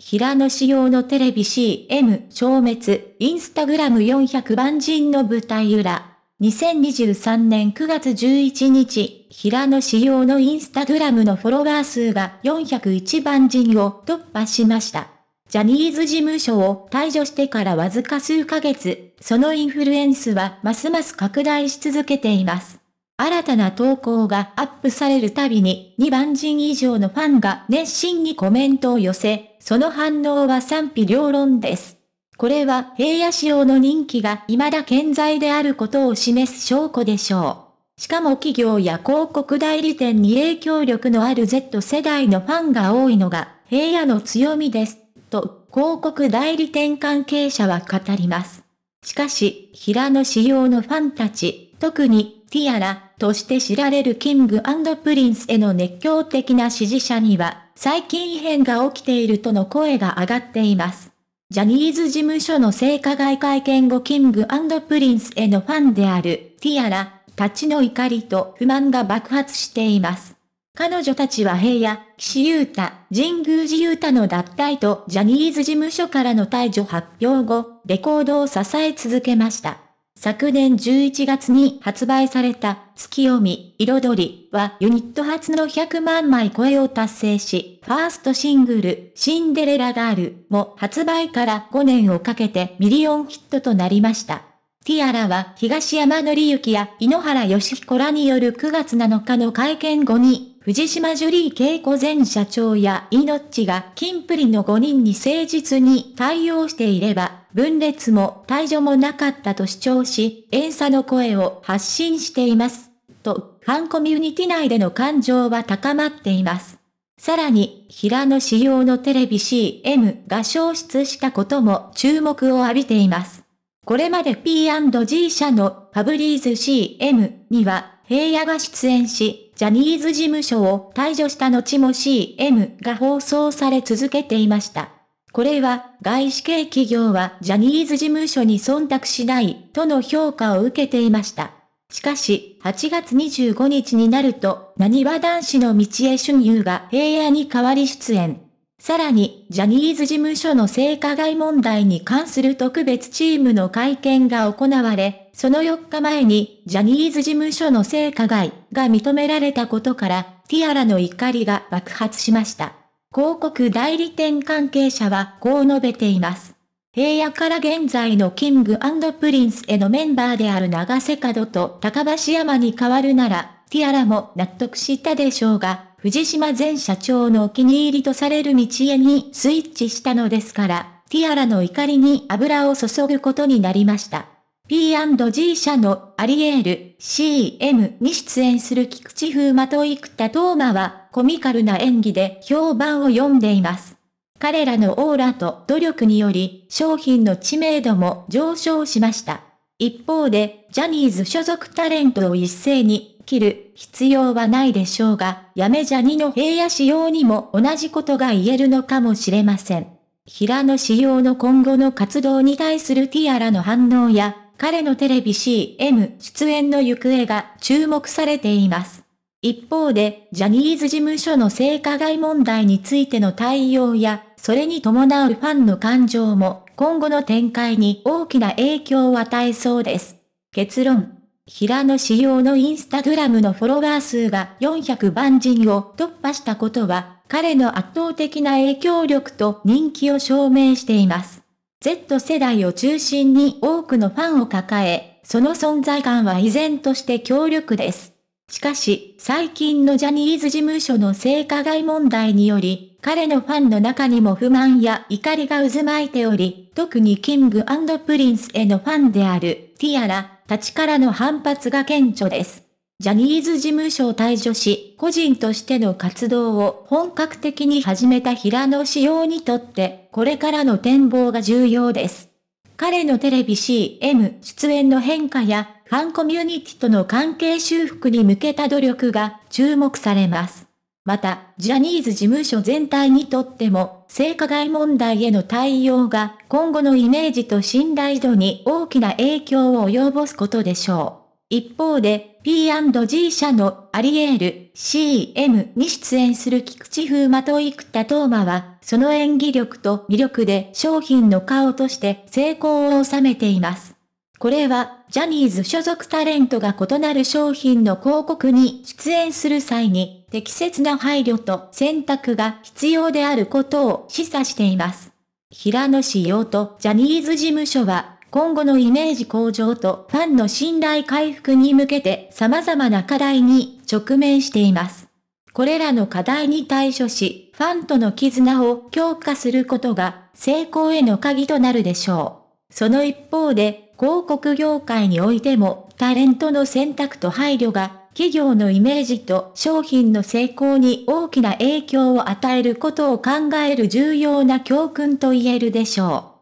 平野仕様のテレビ CM 消滅、インスタグラム400番人の舞台裏。2023年9月11日、平野仕様のインスタグラムのフォロワー数が401万人を突破しました。ジャニーズ事務所を退場してからわずか数ヶ月、そのインフルエンスはますます拡大し続けています。新たな投稿がアップされるたびに2万人以上のファンが熱心にコメントを寄せ、その反応は賛否両論です。これは平野仕様の人気が未だ健在であることを示す証拠でしょう。しかも企業や広告代理店に影響力のある Z 世代のファンが多いのが、平野の強みです、と、広告代理店関係者は語ります。しかし、平野仕様のファンたち、特にティアラとして知られるキングプリンスへの熱狂的な支持者には、最近異変が起きているとの声が上がっています。ジャニーズ事務所の性加害会見後キングプリンスへのファンであるティアラたちの怒りと不満が爆発しています。彼女たちは平野、岸優太、神宮寺優太の脱退とジャニーズ事務所からの退場発表後、レコードを支え続けました。昨年11月に発売された月読み、彩りはユニット初の100万枚超えを達成し、ファーストシングル、シンデレラガールも発売から5年をかけてミリオンヒットとなりました。ティアラは東山紀之や井ノ原義彦らによる9月7日の会見後に、藤島ジュリー恵子前社長やイノッチが金プリの5人に誠実に対応していれば、分裂も退場もなかったと主張し、演差の声を発信しています。と、ファンコミュニティ内での感情は高まっています。さらに、平野仕様のテレビ CM が消失したことも注目を浴びています。これまで P&G 社のファブリーズ CM には、平野が出演し、ジャニーズ事務所を退場した後も CM が放送され続けていました。これは、外資系企業はジャニーズ事務所に忖度しない、との評価を受けていました。しかし、8月25日になると、何は男子の道へ春遊が平野に代わり出演。さらに、ジャニーズ事務所の性加害問題に関する特別チームの会見が行われ、その4日前に、ジャニーズ事務所の性加害が認められたことから、ティアラの怒りが爆発しました。広告代理店関係者はこう述べています。平野から現在のキングプリンスへのメンバーである長瀬角と高橋山に代わるなら、ティアラも納得したでしょうが、藤島前社長のお気に入りとされる道へにスイッチしたのですから、ティアラの怒りに油を注ぐことになりました。P&G 社のアリエール CM に出演する菊池風磨と生田斗真はコミカルな演技で評判を読んでいます。彼らのオーラと努力により商品の知名度も上昇しました。一方で、ジャニーズ所属タレントを一斉に切る必要はないでしょうが、やめジャニの平野仕様にも同じことが言えるのかもしれません。平野仕様の今後の活動に対するティアラの反応や、彼のテレビ CM 出演の行方が注目されています。一方で、ジャニーズ事務所の性加害問題についての対応や、それに伴うファンの感情も、今後の展開に大きな影響を与えそうです。結論。平野仕様のインスタグラムのフォロワー数が400万人を突破したことは、彼の圧倒的な影響力と人気を証明しています。Z 世代を中心に多くのファンを抱え、その存在感は依然として強力です。しかし、最近のジャニーズ事務所の性加害問題により、彼のファンの中にも不満や怒りが渦巻いており、特にキングプリンスへのファンであるティアラたちからの反発が顕著です。ジャニーズ事務所を退所し、個人としての活動を本格的に始めた平野紫耀にとって、これからの展望が重要です。彼のテレビ CM 出演の変化や、ファンコミュニティとの関係修復に向けた努力が注目されます。また、ジャニーズ事務所全体にとっても、性加害問題への対応が今後のイメージと信頼度に大きな影響を及ぼすことでしょう。一方で、P&G 社のアリエール CM に出演する菊池風磨と生田東馬は、その演技力と魅力で商品の顔として成功を収めています。これは、ジャニーズ所属タレントが異なる商品の広告に出演する際に、適切な配慮と選択が必要であることを示唆しています。平野紫用とジャニーズ事務所は、今後のイメージ向上とファンの信頼回復に向けて様々な課題に直面しています。これらの課題に対処し、ファンとの絆を強化することが成功への鍵となるでしょう。その一方で、広告業界においてもタレントの選択と配慮が企業のイメージと商品の成功に大きな影響を与えることを考える重要な教訓と言えるでしょう。